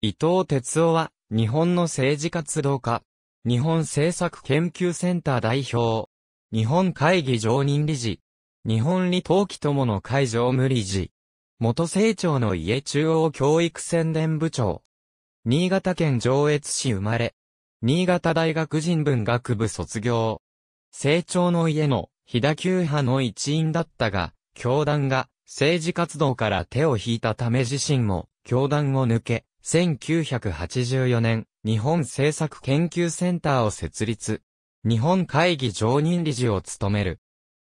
伊藤哲夫は、日本の政治活動家、日本政策研究センター代表、日本会議常任理事、日本李登輝友の会常務理事、元政庁の家中央教育宣伝部長、新潟県上越市生まれ、新潟大学人文学部卒業、政庁の家の飛騨級派の一員だったが、教団が政治活動から手を引いたため自身も教団を抜け、1984年、日本政策研究センターを設立。日本会議常任理事を務める。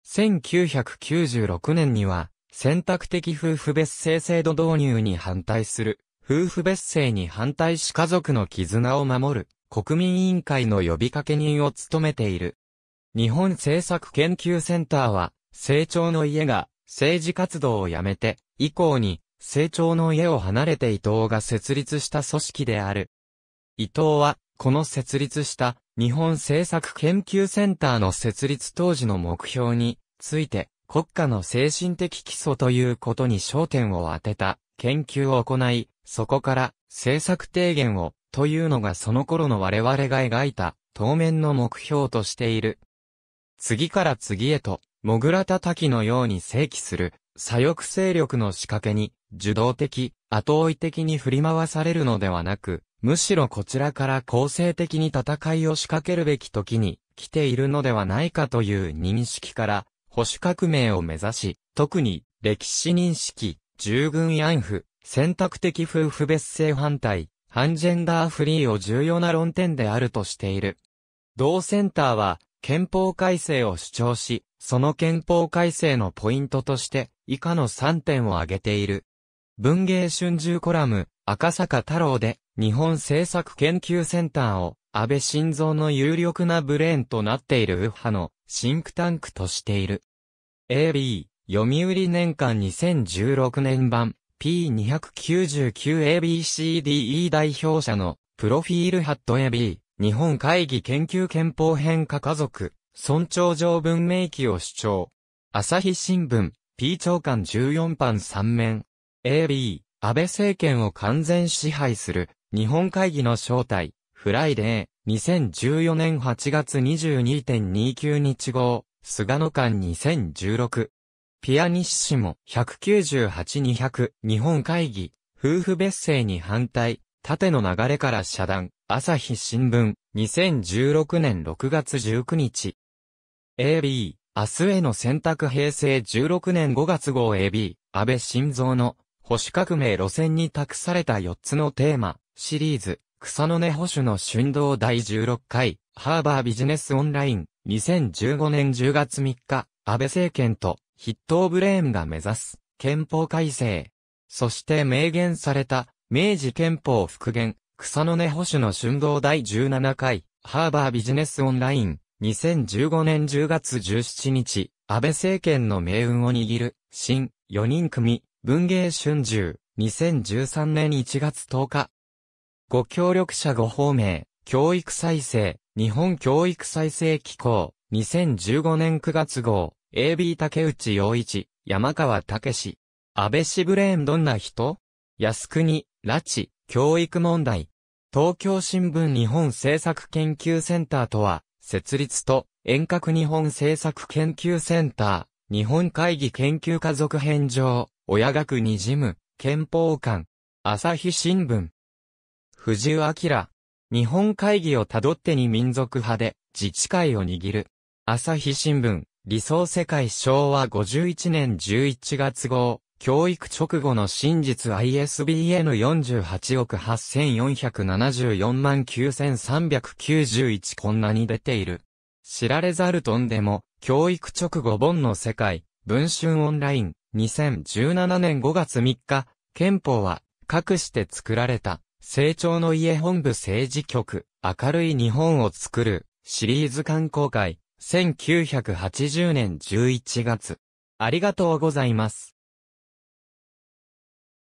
1996年には、選択的夫婦別姓制度導入に反対する、夫婦別姓に反対し家族の絆を守る、国民委員会の呼びかけ人を務めている。日本政策研究センターは、成長の家が政治活動をやめて、以降に、成長の家を離れて伊藤が設立した組織である。伊藤は、この設立した日本政策研究センターの設立当時の目標について、国家の精神的基礎ということに焦点を当てた研究を行い、そこから政策提言をというのがその頃の我々が描いた当面の目標としている。次から次へと、もぐらたたきのように正規する左翼勢力の仕掛けに、受動的、後追い的に振り回されるのではなく、むしろこちらから構成的に戦いを仕掛けるべき時に来ているのではないかという認識から、保守革命を目指し、特に歴史認識、従軍慰安婦、選択的夫婦別姓反対、ンジェンダーフリーを重要な論点であるとしている。同センターは憲法改正を主張し、その憲法改正のポイントとして、以下の3点を挙げている。文芸春秋コラム、赤坂太郎で、日本政策研究センターを、安倍晋三の有力なブレーンとなっている右派のシンクタンクとしている。AB、読売年間2016年版、P299ABCDE 代表者の、プロフィールハット AB、日本会議研究憲法変化家族、尊重上文明記を主張。朝日新聞、P 長官14番3面、AB、安倍政権を完全支配する、日本会議の招待、フライデー、2014年8月22.29日号、菅野間2016。ピアニッシモ、198-200、日本会議、夫婦別姓に反対、縦の流れから遮断、朝日新聞、2016年6月19日。AB、明日への選択平成16年5月号 AB、安倍晋三の保守革命路線に託された4つのテーマ、シリーズ、草の根保守の春道第16回、ハーバービジネスオンライン、2015年10月3日、安倍政権と筆頭ブレーンが目指す憲法改正。そして明言された明治憲法復元、草の根保守の春道第17回、ハーバービジネスオンライン、2015年10月17日、安倍政権の命運を握る、新、4人組、文芸春秋、2013年1月10日。ご協力者ご方名、教育再生、日本教育再生機構、2015年9月号、AB 竹内陽一、山川武史。安倍氏ブレーンどんな人靖国、拉致、教育問題。東京新聞日本政策研究センターとは、設立と、遠隔日本政策研究センター、日本会議研究家族編上、親学に事務、憲法官、朝日新聞。藤井明。日本会議をたどってに民族派で、自治会を握る。朝日新聞、理想世界昭和51年11月号、教育直後の真実 ISBN 48億8474万9391こんなに出ている。知られざるとんでも、教育直後本の世界、文春オンライン、2017年5月3日、憲法は、かくして作られた、成長の家本部政治局、明るい日本を作る、シリーズ観光会、1980年11月。ありがとうございます。